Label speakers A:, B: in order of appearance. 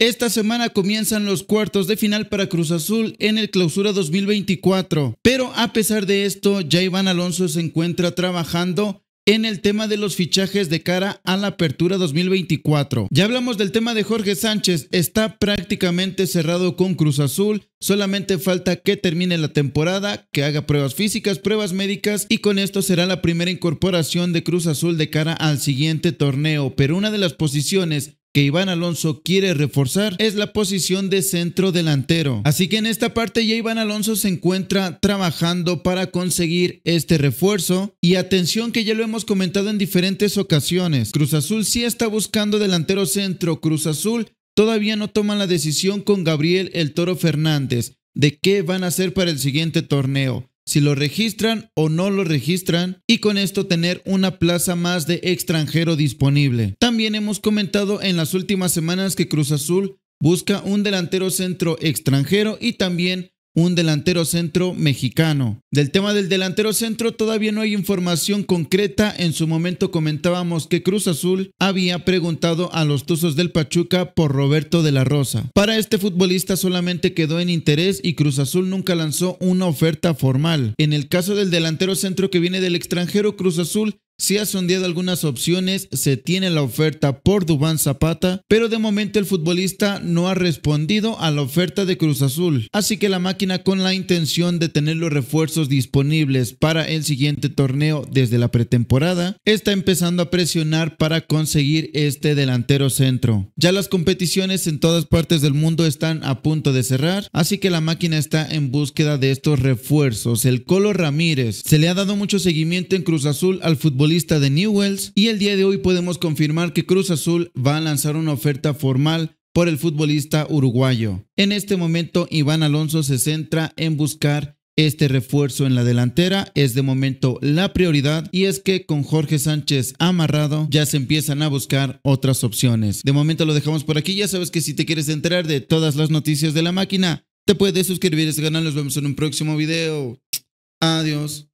A: Esta semana comienzan los cuartos de final para Cruz Azul en el Clausura 2024, pero a pesar de esto, ya Iván Alonso se encuentra trabajando en el tema de los fichajes de cara a la apertura 2024. Ya hablamos del tema de Jorge Sánchez, está prácticamente cerrado con Cruz Azul, solamente falta que termine la temporada, que haga pruebas físicas, pruebas médicas y con esto será la primera incorporación de Cruz Azul de cara al siguiente torneo, pero una de las posiciones que Iván Alonso quiere reforzar es la posición de centro delantero. Así que en esta parte ya Iván Alonso se encuentra trabajando para conseguir este refuerzo y atención que ya lo hemos comentado en diferentes ocasiones. Cruz Azul sí está buscando delantero centro. Cruz Azul todavía no toma la decisión con Gabriel El Toro Fernández de qué van a hacer para el siguiente torneo si lo registran o no lo registran y con esto tener una plaza más de extranjero disponible. También hemos comentado en las últimas semanas que Cruz Azul busca un delantero centro extranjero y también un delantero centro mexicano. Del tema del delantero centro todavía no hay información concreta. En su momento comentábamos que Cruz Azul había preguntado a los Tuzos del Pachuca por Roberto de la Rosa. Para este futbolista solamente quedó en interés y Cruz Azul nunca lanzó una oferta formal. En el caso del delantero centro que viene del extranjero, Cruz Azul se ha sondeado algunas opciones, se tiene la oferta por Dubán Zapata, pero de momento el futbolista no ha respondido a la oferta de Cruz Azul. Así que la máquina con la intención de tener los refuerzos disponibles para el siguiente torneo desde la pretemporada, está empezando a presionar para conseguir este delantero centro. Ya las competiciones en todas partes del mundo están a punto de cerrar, así que la máquina está en búsqueda de estos refuerzos. El Colo Ramírez se le ha dado mucho seguimiento en Cruz Azul al futbolista Lista de Newells y el día de hoy podemos confirmar que Cruz Azul va a lanzar una oferta formal por el futbolista uruguayo. En este momento Iván Alonso se centra en buscar este refuerzo en la delantera es de momento la prioridad y es que con Jorge Sánchez amarrado ya se empiezan a buscar otras opciones. De momento lo dejamos por aquí, ya sabes que si te quieres enterar de todas las noticias de la máquina, te puedes suscribir a este canal, nos vemos en un próximo video. Adiós.